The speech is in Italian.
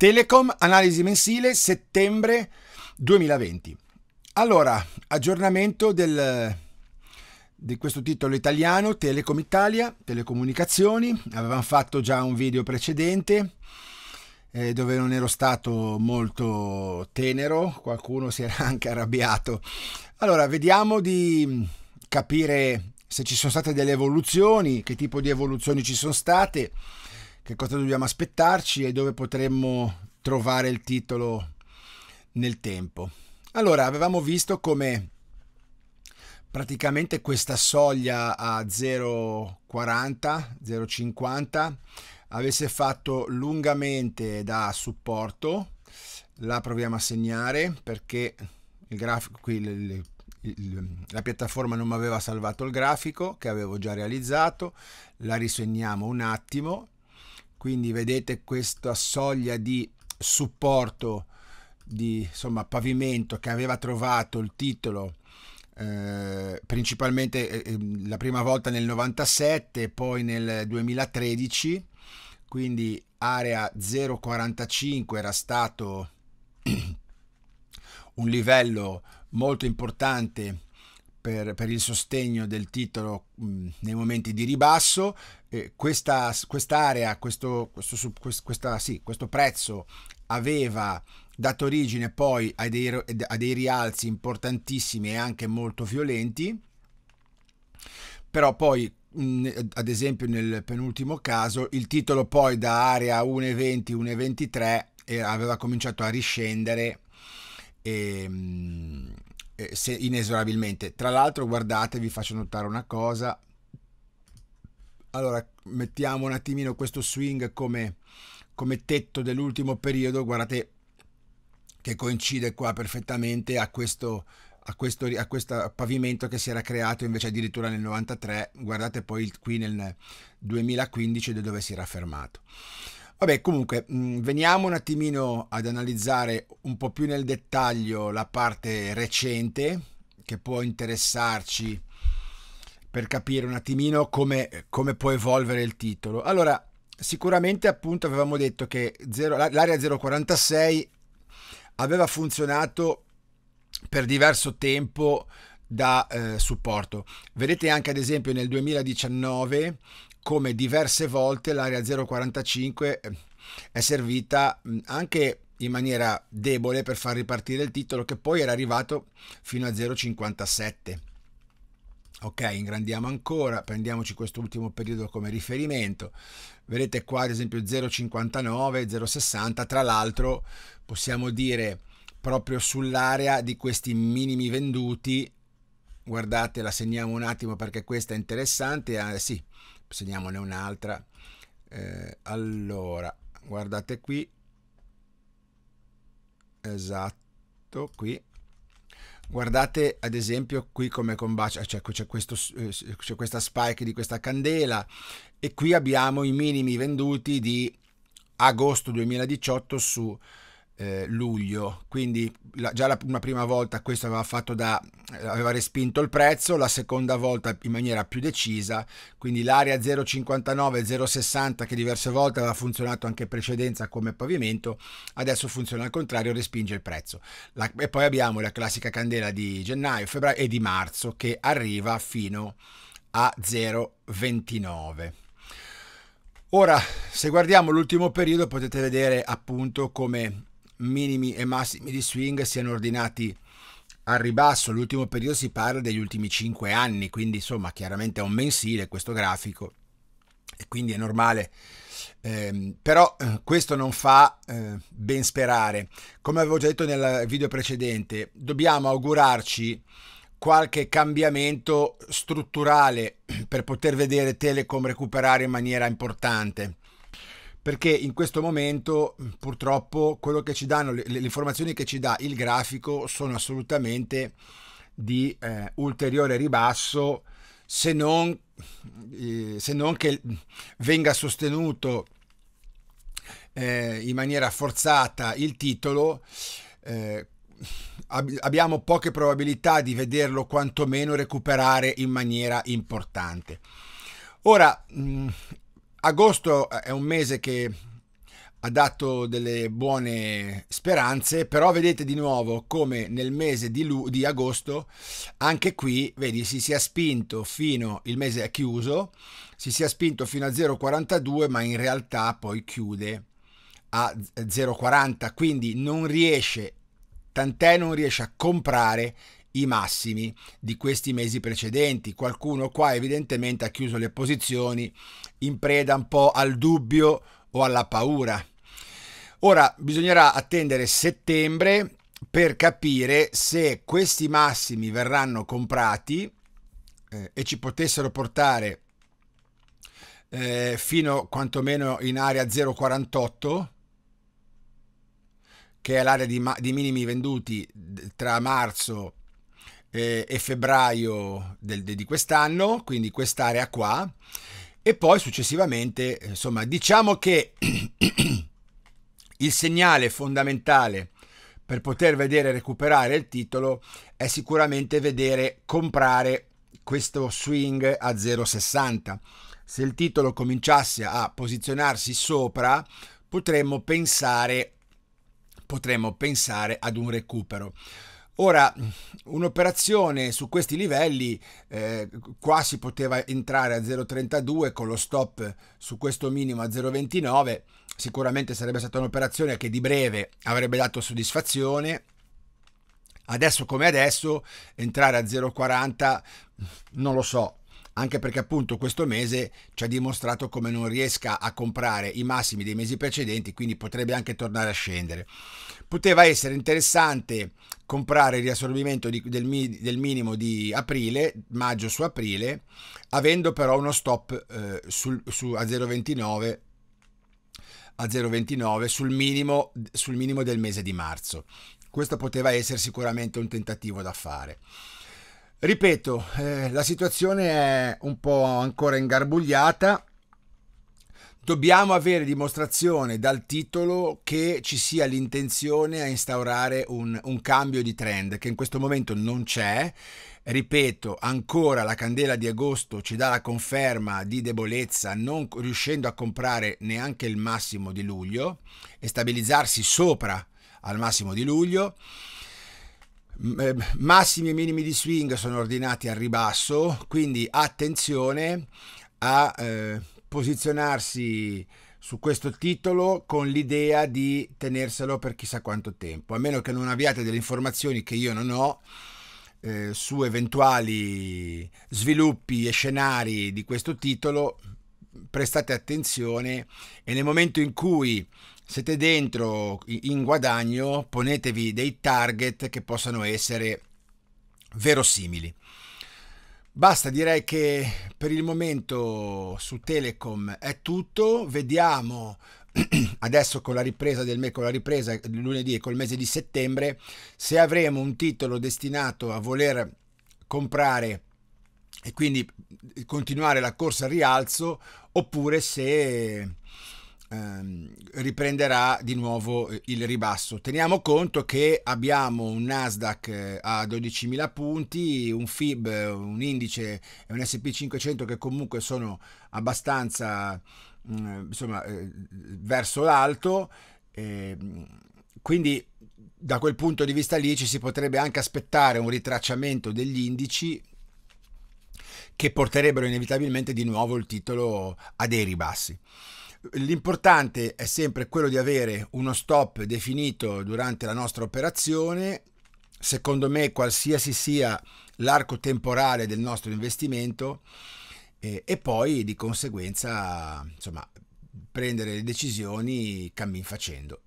Telecom, analisi mensile, settembre 2020. Allora, aggiornamento del, di questo titolo italiano, Telecom Italia, telecomunicazioni. Avevamo fatto già un video precedente eh, dove non ero stato molto tenero, qualcuno si era anche arrabbiato. Allora, vediamo di capire se ci sono state delle evoluzioni, che tipo di evoluzioni ci sono state che cosa dobbiamo aspettarci e dove potremmo trovare il titolo nel tempo. Allora, avevamo visto come praticamente questa soglia a 0,40, 0,50 avesse fatto lungamente da supporto. La proviamo a segnare perché il grafico qui il, il, la piattaforma non mi aveva salvato il grafico che avevo già realizzato. La risegniamo un attimo quindi vedete questa soglia di supporto di insomma, pavimento che aveva trovato il titolo eh, principalmente eh, eh la prima volta nel 97 poi nel 2013 quindi area 045 era stato un livello molto importante per, per, il sostegno del titolo mm, nei momenti di ribasso. Eh, questa, area, questo, questo, questa, sì, questo, prezzo aveva dato origine poi a dei, a dei rialzi importantissimi e anche molto violenti, però poi mm, ad esempio nel penultimo caso il titolo poi da area 1,20-1,23 eh, aveva cominciato a riscendere e, mm, eh, se inesorabilmente. Tra l'altro, guardate, vi faccio notare una cosa. Allora, mettiamo un attimino questo swing come, come tetto dell'ultimo periodo, guardate che coincide qua perfettamente a questo, a questo, a questo pavimento che si era creato invece addirittura nel 93, guardate poi qui nel 2015 da dove si era fermato. Vabbè, comunque, mh, mm, veniamo un attimino ad analizzare un po' più nel dettaglio la parte recente che può interessarci per capire un attimino come, come può evolvere il titolo. Allora, sicuramente appunto avevamo detto che l'area 046 aveva funzionato per diverso tempo da eh, supporto. Vedete anche ad esempio nel 2019 come diverse volte l'area 045 eh, è servita anche in maniera debole per far ripartire il titolo che poi era arrivato fino a 0,57. Ok, ingrandiamo ancora, prendiamoci quest'ultimo periodo come riferimento. Vedete qua ad esempio 0,59, 0,60, tra l'altro possiamo dire proprio sull'area di questi minimi venduti, guardate la segniamo un attimo perché questa è interessante, eh, sì, segniamone un'altra. Eh, allora, guardate qui. Esatto, qui. Guardate ad esempio qui come combacia, ah, cioè c'è, eh, c'è questa spike di questa candela e qui abbiamo i minimi venduti di agosto 2018 su eh, luglio, quindi la, già la, una prima volta questo aveva, fatto da, aveva respinto il prezzo, la seconda volta in maniera più decisa, quindi l'area 0,59, 0,60 che diverse volte aveva funzionato anche in precedenza come pavimento, adesso funziona al contrario, respinge il prezzo. La, e poi abbiamo la classica candela di gennaio, febbraio e di marzo che arriva fino a 0,29. Ora, se guardiamo l'ultimo periodo potete vedere appunto come minimi e massimi di swing siano ordinati al ribasso. L'ultimo periodo si parla degli ultimi 5 anni, quindi insomma chiaramente è un mensile questo grafico e quindi è normale. Eh, però eh, questo non fa eh, ben sperare. Come avevo già detto nel video precedente, dobbiamo augurarci qualche cambiamento strutturale per poter vedere Telecom recuperare in maniera importante perché in questo momento purtroppo quello che ci danno, le, le informazioni che ci dà il grafico sono assolutamente di eh, ulteriore ribasso se non, eh, se non che venga sostenuto eh, in maniera forzata il titolo eh, ab abbiamo poche probabilità di vederlo quantomeno recuperare in maniera importante. Ora, agosto eh, è un mese che ha dato delle buone speranze, però vedete di nuovo come nel mese di, di agosto, anche qui, vedi, si sia spinto fino, il mese è chiuso, si sia spinto fino a 0,42, ma in realtà poi chiude a 0,40, quindi non riesce, tant'è non riesce a comprare i massimi di questi mesi precedenti. Qualcuno qua evidentemente ha chiuso le posizioni in preda un po' al dubbio o alla paura. Ora bisognerà attendere settembre per capire se questi massimi verranno comprati eh, e ci potessero portare eh, fino quantomeno in area 0,48 che è l'area di, di minimi venduti tra marzo e eh, e febbraio del, di quest'anno, quindi quest'area qua, e poi successivamente, eh, insomma, diciamo che il segnale fondamentale per poter vedere recuperare il titolo è sicuramente vedere comprare questo swing a 0,60. Se il titolo cominciasse a posizionarsi sopra, potremmo pensare, potremmo pensare ad un recupero. Ora, un'operazione su questi livelli, eh, qua si poteva entrare a 0,32 con lo stop su questo minimo a 0,29, sicuramente sarebbe stata un'operazione che di breve avrebbe dato soddisfazione. Adesso come adesso, entrare a 0,40 non lo so, anche perché appunto questo mese ci ha dimostrato come non riesca a comprare i massimi dei mesi precedenti, quindi potrebbe anche tornare a scendere. Poteva essere interessante comprare il riassorbimento di, del, del, minimo di aprile, maggio su aprile, avendo però uno stop eh, sul, su, a 0,29 a 0,29 sul minimo, sul minimo del mese di marzo. Questo poteva essere sicuramente un tentativo da fare. Ripeto, eh, la situazione è un po' ancora ingarbugliata. Dobbiamo avere dimostrazione dal titolo che ci sia l'intenzione a instaurare un, un cambio di trend che in questo momento non c'è ripeto, ancora la candela di agosto ci dà la conferma di debolezza, non riuscendo a comprare neanche il massimo di luglio e stabilizzarsi sopra al massimo di luglio. Eh, massimi e minimi di swing sono ordinati al ribasso, quindi attenzione a eh, posizionarsi su questo titolo con l'idea di tenerselo per chissà quanto tempo, a meno che non abbiate delle informazioni che io non ho eh, su eventuali sviluppi e scenari di questo titolo, prestate attenzione e nel momento in cui siete dentro in guadagno ponetevi dei target che possano essere verosimili. Basta, direi che per il momento su Telecom è tutto, vediamo adesso con la ripresa del con la ripresa lunedì e col mese di settembre se avremo un titolo destinato a voler comprare e quindi eh, continuare la corsa al rialzo oppure se ehm, riprenderà di nuovo eh, il ribasso. Teniamo conto che abbiamo un Nasdaq eh, a 12.000 punti, un FIB, un indice e un SP500 che comunque sono abbastanza mh, mm, insomma, eh, verso l'alto. Eh, quindi da quel punto di vista lì ci si potrebbe anche aspettare un ritracciamento degli indici che porterebbero inevitabilmente di nuovo il titolo a dei ribassi. L'importante è sempre quello di avere uno stop definito durante la nostra operazione. Secondo me, qualsiasi sia l'arco temporale del nostro investimento, eh, e poi di conseguenza, insomma, prendere le decisioni cammin facendo.